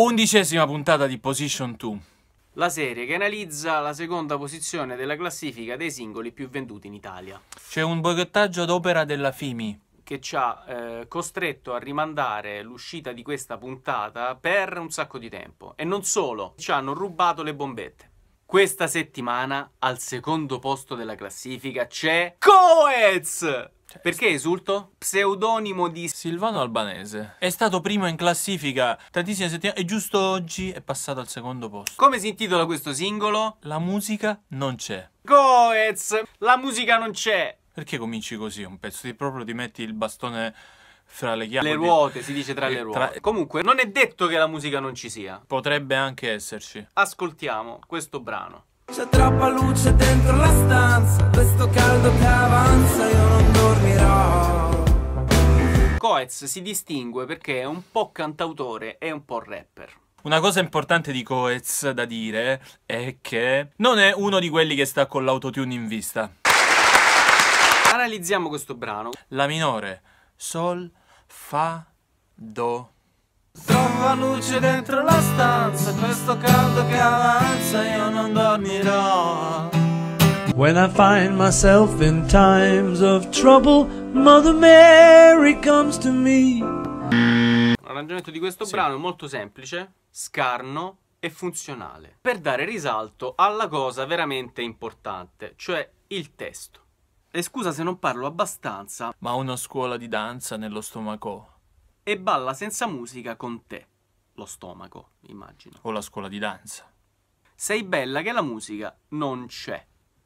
Undicesima puntata di Position 2. La serie che analizza la seconda posizione della classifica dei singoli più venduti in Italia. C'è un boicottaggio ad opera della FIMI. Che ci ha eh, costretto a rimandare l'uscita di questa puntata per un sacco di tempo. E non solo, ci hanno rubato le bombette. Questa settimana al secondo posto della classifica c'è Coez! Cioè, Perché esulto? Pseudonimo di Silvano Albanese. È stato primo in classifica tantissime settimane e giusto oggi è passato al secondo posto. Come si intitola questo singolo? La musica non c'è. Coez! La musica non c'è! Perché cominci così un pezzo? Ti proprio ti metti il bastone fra le chiappe. Le ruote, si dice tra eh, le ruote. Tra... Comunque, non è detto che la musica non ci sia. Potrebbe anche esserci. Ascoltiamo questo brano. C'è troppa luce dentro la stanza, questo caldo che avanza, io non dormirò. Coez si distingue perché è un po' cantautore e un po' rapper. Una cosa importante di Coez da dire è che non è uno di quelli che sta con l'autotune in vista. Analizziamo questo brano. La minore sol, fa, do. Trova luce dentro la stanza, questo caldo che avanza, io non dormirò. When I find myself in times of trouble, Mother Mary comes to me. L'arrangiamento di questo sì. brano è molto semplice, scarno e funzionale, per dare risalto alla cosa veramente importante, cioè il testo. E scusa se non parlo abbastanza. Ma una scuola di danza nello stomaco. E balla senza musica con te. Lo stomaco, immagino. O la scuola di danza. Sei bella che la musica non c'è.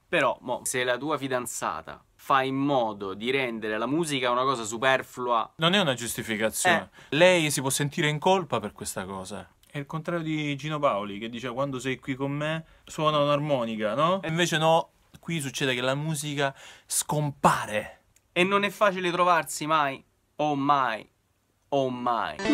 Però, mo, se la tua fidanzata fa in modo di rendere la musica una cosa superflua... Non è una giustificazione. Eh. Lei si può sentire in colpa per questa cosa. È il contrario di Gino Paoli che dice quando sei qui con me suona un'armonica, no? E invece no, Qui succede che la musica scompare. E non è facile trovarsi mai. Oh mai. Oh mai. Oh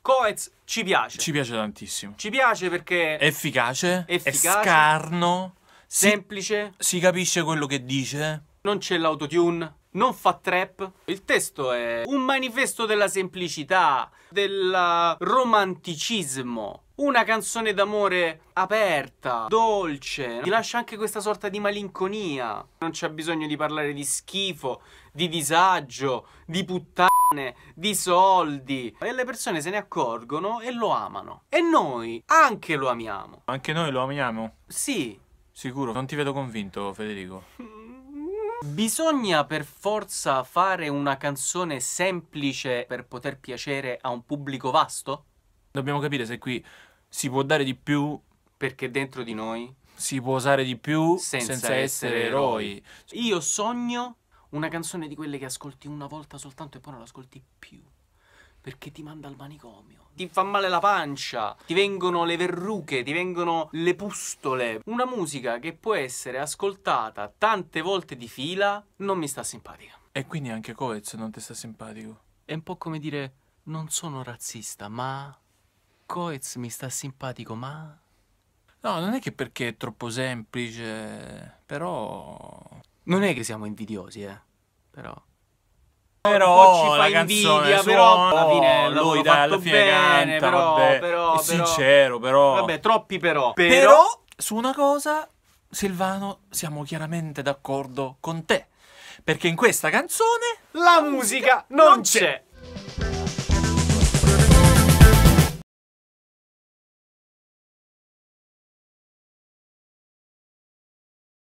Coez ci piace. Ci piace tantissimo. Ci piace perché... È efficace. efficace è scarno. Semplice. Si, si capisce quello che dice. Non c'è l'autotune non fa trap. Il testo è un manifesto della semplicità, del romanticismo. Una canzone d'amore aperta, dolce, ti lascia anche questa sorta di malinconia. Non c'è bisogno di parlare di schifo, di disagio, di puttane, di soldi. E le persone se ne accorgono e lo amano. E noi anche lo amiamo. Anche noi lo amiamo? Sì. Sicuro, non ti vedo convinto, Federico. Bisogna per forza fare una canzone semplice per poter piacere a un pubblico vasto? Dobbiamo capire se qui si può dare di più perché dentro di noi si può usare di più senza, senza essere eroi. Io sogno una canzone di quelle che ascolti una volta soltanto e poi non l'ascolti più perché ti manda al manicomio. Ti fa male la pancia, ti vengono le verruche, ti vengono le pustole. Una musica che può essere ascoltata tante volte di fila non mi sta simpatica. E quindi anche Coez non ti sta simpatico? È un po' come dire, non sono razzista, ma... Coez mi sta simpatico, ma... No, non è che perché è troppo semplice, però... Non è che siamo invidiosi, eh, però però ci fa invidia, però alla fine eh, lui dai, alla fine però, vabbè, però, è sincero, però. Vabbè, troppi però. però. Però su una cosa Silvano siamo chiaramente d'accordo con te, perché in questa canzone la musica non c'è.